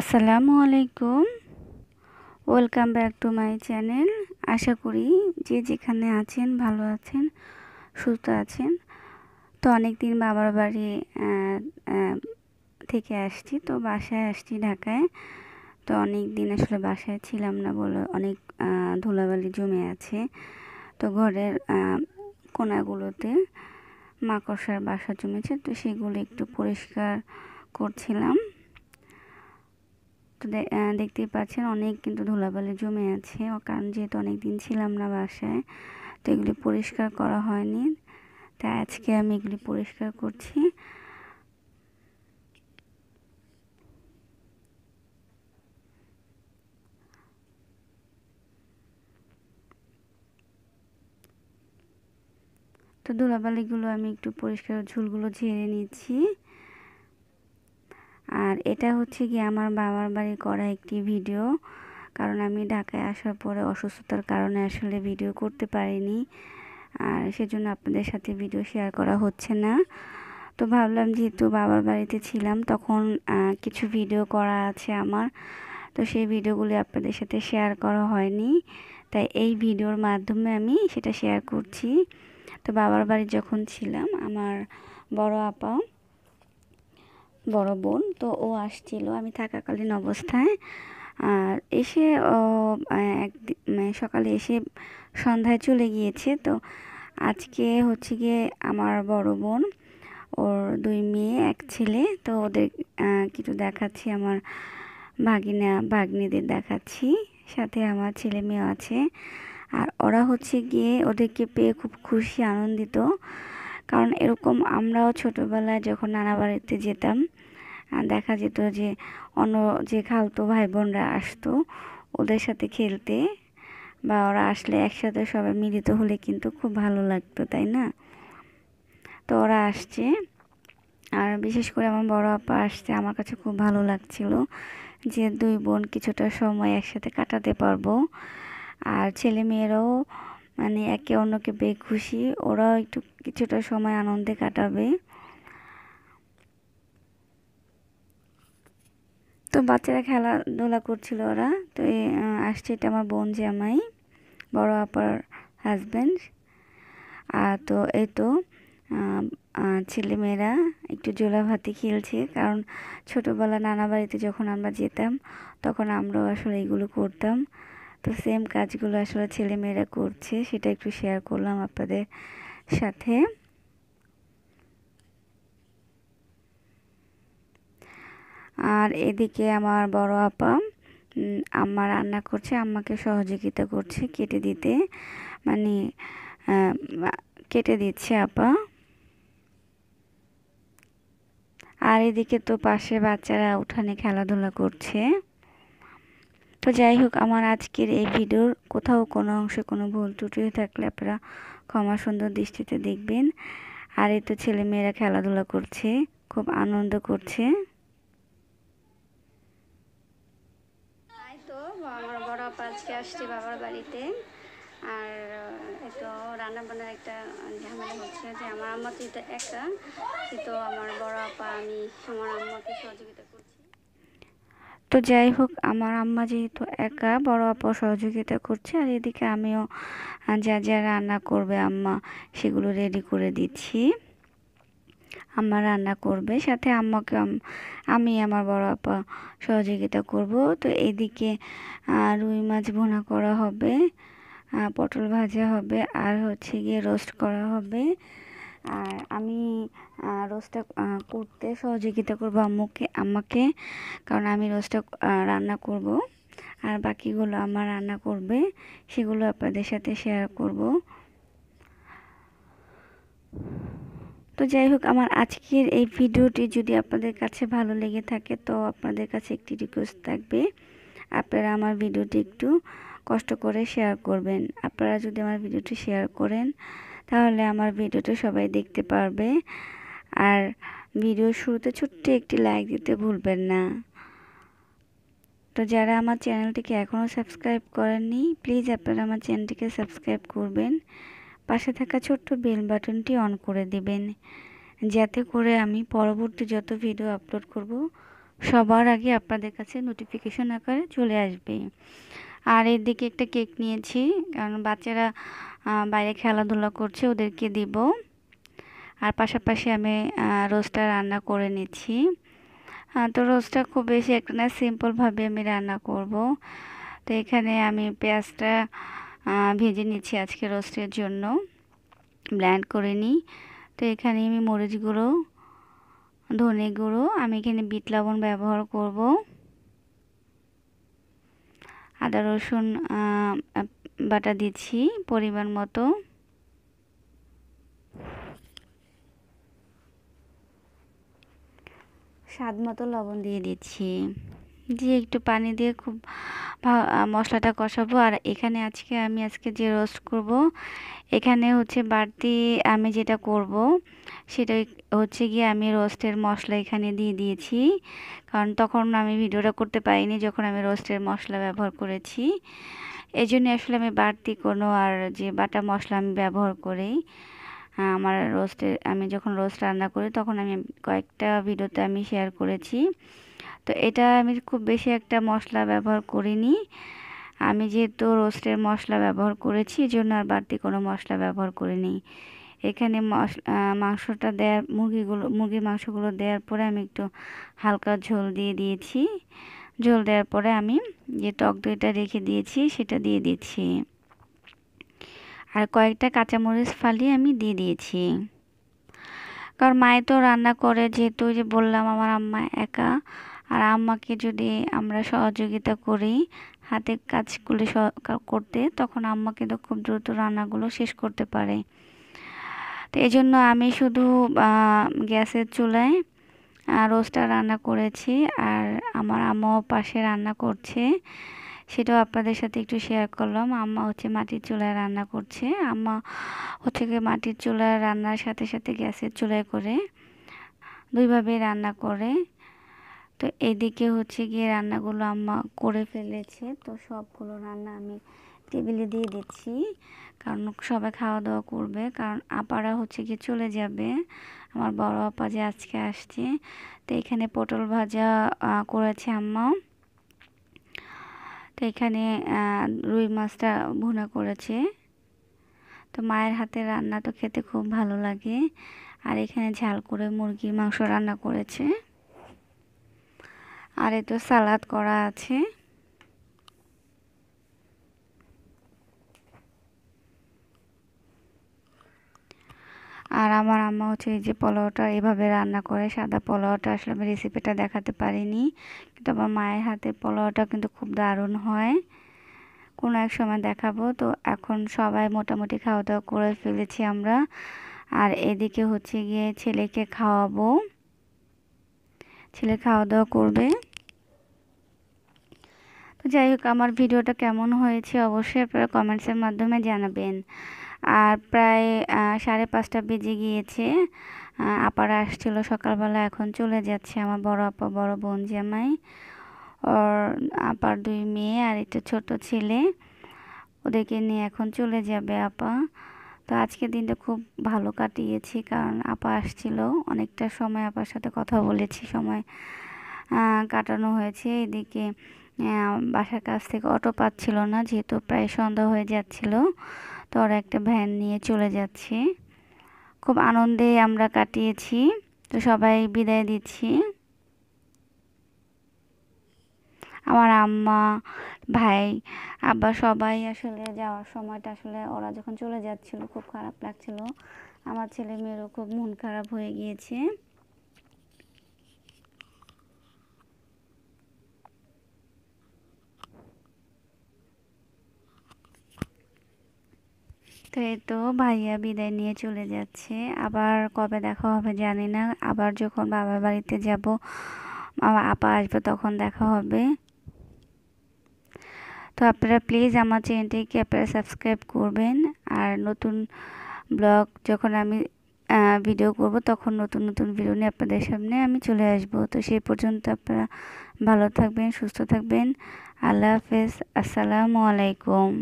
আসসালামু আলাইকুম welcome back to my channel আশা করি যে যেখানে আছেন ভালো আছেন সুস্থ আছেন তো অনেক দিন বাবার বাড়ি থেকে আসছি তো বাসায় আসছি ঢাকায় তো অনেক দিন আসলে বাসায় ছিলাম না বলে অনেক ধুলাবালি জমে আছে তো ঘরের কোনাগুলোতে মাকড়সার বাসা জমেছে তো সেগুলো একটু পরিষ্কার করছিলাম তো দেখতেই পাচ্ছেন অনেক কিন্তু ধুলাবালি জমে আছে কারণ যেহেতু অনেক দিন ছিলাম না বাসায় তো এগুলি পরিষ্কার করা হয়নি তাই আজকে আমি এগুলি পরিষ্কার করছি তো ধুলাবালিগুলো আমি একটু পরিষ্কার ঝুলগুলো ঝেড়ে নিচ্ছি আর এটা হচ্ছে কি আমার বাবার বাড়ি করা একটি ভিডিও কারণ আমি ঢাকায় আসার পরে অসুস্থতার কারণে আসলে ভিডিও করতে পারিনি আর সেজন্য আপনাদের সাথে ভিডিও শেয়ার করা হচ্ছে না তো ভাবলাম যেহেতু বাবার বাড়িতে ছিলাম তখন কিছু ভিডিও করা আছে আমার তো সেই ভিডিওগুলি আপনাদের সাথে শেয়ার করা হয়নি তাই এই ভিডিওর মাধ্যমে আমি সেটা শেয়ার করছি তো বাবার বাড়ি যখন ছিলাম আমার বড় আপা বড় বোন তো ও আসছিল আমি থাকাকালীন অবস্থায় আর এসে এক সকালে এসে সন্ধ্যায় চলে গিয়েছে তো আজকে হচ্ছে গিয়ে আমার বড় বোন ওর দুই মেয়ে এক ছেলে তো ওদের কিছু দেখাচ্ছি আমার ভাগিনা ভাগ্নিদের দেখাচ্ছি সাথে আমার ছেলে মেয়ে আছে আর ওরা হচ্ছে গিয়ে ওদেরকে পেয়ে খুব খুশি আনন্দিত কারণ এরকম আমরাও ছোটোবেলায় যখন নানা বাড়িতে যেতাম দেখা যেত যে অন্য যে খালতো ভাই বোনরা আসতো ওদের সাথে খেলতে বা ওরা আসলে একসাথে সবাই মিলিত হলে কিন্তু খুব ভালো লাগতো তাই না তো ওরা আসছে আর বিশেষ করে আমার বড় আপা আসছে আমার কাছে খুব ভালো লাগছিল যে দুই বোন কিছুটা সময় একসাথে কাটাতে পারবো আর ছেলে মেয়েরাও মানে একে অন্যকে খুশি ওরাও একটু কিছুটা সময় আনন্দে কাটাবে তো বাচ্চারা খেলাধুলা করছিল ওরা তো আসছে এটা আমার বোন জামাই বড় আপার হাজব্যান্ড আর তো এই তো ছেলেমেয়েরা একটু জোলা ভাতি খেলছে কারণ ছোটোবেলা নানা বাড়িতে যখন আমরা যেতাম তখন আমরাও আসলে এগুলো করতাম তো সেম কাজগুলো আসলে ছেলেমেয়েরা করছে সেটা একটু শেয়ার করলাম আপনাদের সাথে আর এদিকে আমার বড় আপা আম্মা রান্না করছে আম্মাকে সহযোগিতা করছে কেটে দিতে মানে কেটে দিচ্ছে আপা আর এদিকে তো পাশে বাচ্চারা উঠানে খেলাধুলা করছে তো যাই হোক আমার আজকের এই ভিডিওর কোথাও কোনো অংশে কোনো ভুল ত্রুটি থাকলে আপনারা ক্ষমা সুন্দর দৃষ্টিতে দেখবেন আর এই তো ছেলেমেয়েরা খেলাধুলা করছে খুব আনন্দ করছে তো আমার বড় আপা আজকে আসছে বাবার বাড়িতে আর তো রান্না বান্নার একটা ঝামেলা হচ্ছে যে আমার আম্মা তো এটা একা কিন্তু আমার বড় আপা আমি আমার আম্মাকে সহযোগিতা তো যাই হোক আমার আম্মা যেহেতু একা বড় আপা সহযোগিতা করছে আর এদিকে আমিও যা যা রান্না করবে আম্মা সেগুলো রেডি করে দিচ্ছি আম্মা রান্না করবে সাথে আম্মাকে আমি আমার বড় আপা সহযোগিতা করব তো এদিকে রুই মাছ ভোনা করা হবে পটল ভাজা হবে আর হচ্ছে গিয়ে রোস্ট করা হবে আর আমি রোস্টটা করতে সহযোগিতা করবো আম্মুকে আম্মাকে কারণ আমি রোস্টটা রান্না করব আর বাকিগুলো আমার রান্না করবে সেগুলো আপনাদের সাথে শেয়ার করব তো যাই হোক আমার আজকের এই ভিডিওটি যদি আপনাদের কাছে ভালো লেগে থাকে তো আপনাদের কাছে একটি রিকোয়েস্ট থাকবে আপনারা আমার ভিডিওটি একটু কষ্ট করে শেয়ার করবেন আপনারা যদি আমার ভিডিওটি শেয়ার করেন তাহলে আমার ভিডিওটা সবাই দেখতে পারবে আর ভিডিও শুরুতে ছোট্ট একটি লাইক দিতে ভুলবেন না তো যারা আমার চ্যানেলটিকে এখনও সাবস্ক্রাইব করেননি প্লিজ আপনারা আমার চ্যানেলটিকে সাবস্ক্রাইব করবেন পাশে থাকা ছোট্ট বেল বাটনটি অন করে দেবেন যাতে করে আমি পরবর্তী যত ভিডিও আপলোড করব সবার আগে আপনাদের কাছে নোটিফিকেশন আকারে চলে আসবে আর এদিকে একটা কেক নিয়েছি কারণ বাচ্চারা বাইরে খেলাধুলা করছে ওদেরকে দিব আর পাশাপাশি আমি রোস্টটা রান্না করে নিচ্ছি তো রোস্টটা খুব বেশি একটা না সিম্পলভাবে আমি রান্না করব তো এখানে আমি পেঁয়াজটা ভেজে নিচ্ছি আজকে রোস্টের জন্য ব্ল্যান্ড করে নিই তো এখানে আমি মরিচ গুঁড়ো ধনে গুঁড়ো আমি এখানে বিট লবণ ব্যবহার করবো আদা রসুন বাটা দিচ্ছি পরিমাণ মতো স্বাদ মতো লবণ দিয়ে দিচ্ছি দিয়ে একটু পানি দিয়ে খুব মশলাটা কষাবো আর এখানে আজকে আমি আজকে যে রোস্ট করব এখানে হচ্ছে বাড়তি আমি যেটা করব সেটা হচ্ছে গিয়ে আমি রোস্টের মশলা এখানে দিয়ে দিয়েছি কারণ তখন আমি ভিডিওটা করতে পারিনি যখন আমি রোস্টের মশলা ব্যবহার করেছি এই জন্য আসলে আমি বাড়তি কোনো আর যে বাটা মশলা আমি ব্যবহার করি আমার রোস্টে আমি যখন রোস্ট রান্না করি তখন আমি কয়েকটা ভিডিওতে আমি শেয়ার করেছি তো এটা আমি খুব বেশি একটা মশলা ব্যবহার করিনি আমি যেহেতু রোস্টের মশলা ব্যবহার করেছি এই জন্য আর বাড়তি কোনো মশলা ব্যবহার করিনি এখানে মাংসটা দেওয়ার মুরগিগুলো মুরগির মাংসগুলো দেওয়ার পরে আমি একটু হালকা ঝোল দিয়ে দিয়েছি ঝোল দেওয়ার পরে আমি যে টক দইটা রেখে দিয়েছি সেটা দিয়ে দিচ্ছি আর কয়েকটা কাঁচামরিচ ফালিয়ে আমি দিয়ে দিয়েছি কারণ মায়ে তো রান্না করে যেহেতু যে বললাম আমার আম্মা একা আর আম্মাকে যদি আমরা সহযোগিতা করি হাতে কাজগুলো করতে তখন আম্মা কিন্তু খুব দ্রুত রান্নাগুলো শেষ করতে পারে তো এই জন্য আমি শুধু গ্যাসের চুলায় রোস্টার রান্না করেছি আর আমার আম্মাও পাশে রান্না করছে সেটাও আপনাদের সাথে একটু শেয়ার করলাম আম্মা হচ্ছে মাটির চুলায় রান্না করছে আম্মা হচ্ছে মাটির চুলায় রান্নার সাথে সাথে গ্যাসের চুলায় করে দুইভাবে রান্না করে তো এদিকে হচ্ছে গিয়ে রান্নাগুলো আম্মা করে ফেলেছে তো সবগুলো রান্না আমি টেবিলে দিয়ে দিচ্ছি কারণ সবাই খাওয়া দাওয়া করবে কারণ আপারা হচ্ছে গিয়ে চলে যাবে আমার বড় আপা যে আজকে আসছে তো এখানে পটল ভাজা করেছে আম্মা তো এখানে রুই মাছটা ভুনা করেছে তো মায়ের হাতে রান্না তো খেতে খুব ভালো লাগে আর এখানে ঝাল করে মুরগির মাংস রান্না করেছে আর এ তো সালাদ করা আছে আর আমার আম্মা হচ্ছে এই যে পোলাওটা এভাবে রান্না করে সাদা পোলাওটা আসলে আমি রেসিপিটা দেখাতে পারিনি কিন্তু আমার মায়ের হাতে পোলাওটা কিন্তু খুব দারুণ হয় কোনো এক সময় দেখাবো তো এখন সবাই মোটামুটি খাওয়া দাওয়া করে ফেলেছি আমরা আর এদিকে হচ্ছে গিয়ে ছেলেকে খাওয়াবো ছেলে খাওয়া দাওয়া করবে তো যাই হোক আমার ভিডিওটা কেমন হয়েছে অবশ্যই আপনারা কমেন্টসের মাধ্যমে জানাবেন আর প্রায় সাড়ে পাঁচটা বেজে গিয়েছে আপারা আসছিল সকালবেলা এখন চলে যাচ্ছে আমার বড় আপা বড় বোন জামাই ওর আপার দুই মেয়ে আর একটা ছোট ছেলে ওদেরকে নিয়ে এখন চলে যাবে আপা তো আজকের দিনটা খুব ভালো কাটিয়েছি কারণ আপা আসছিল অনেকটা সময় আপার সাথে কথা বলেছি সময় কাটানো হয়েছে এদিকে বাসার কাছ থেকে অটো পাচ্ছিল না যেহেতু প্রায় সন্ধ্যা হয়ে যাচ্ছিল তো ওরা একটা ভ্যান নিয়ে চলে যাচ্ছে খুব আনন্দে আমরা কাটিয়েছি তো সবাই বিদায় দিচ্ছি আমার আম্মা ভাই আব্বা সবাই আসলে যাওয়ার সময়টা আসলে ওরা যখন চলে যাচ্ছিল খুব খারাপ লাগছিল আমার ছেলে মেয়েরও খুব মন খারাপ হয়ে গিয়েছে তো এই তো ভাইয়া বিদায় নিয়ে চলে যাচ্ছে আবার কবে দেখা হবে জানি না আবার যখন বাবার বাড়িতে যাব আপা আসবে তখন দেখা হবে তো আপনারা প্লিজ আমার চ্যানেলটিকে আপনারা সাবস্ক্রাইব করবেন আর নতুন ব্লগ যখন আমি ভিডিও করব তখন নতুন নতুন ভিডিও নিয়ে আপনাদের সামনে আমি চলে আসব তো সেই পর্যন্ত আপনারা ভালো থাকবেন সুস্থ থাকবেন আল্লাহ হাফেজ আসসালামু আলাইকুম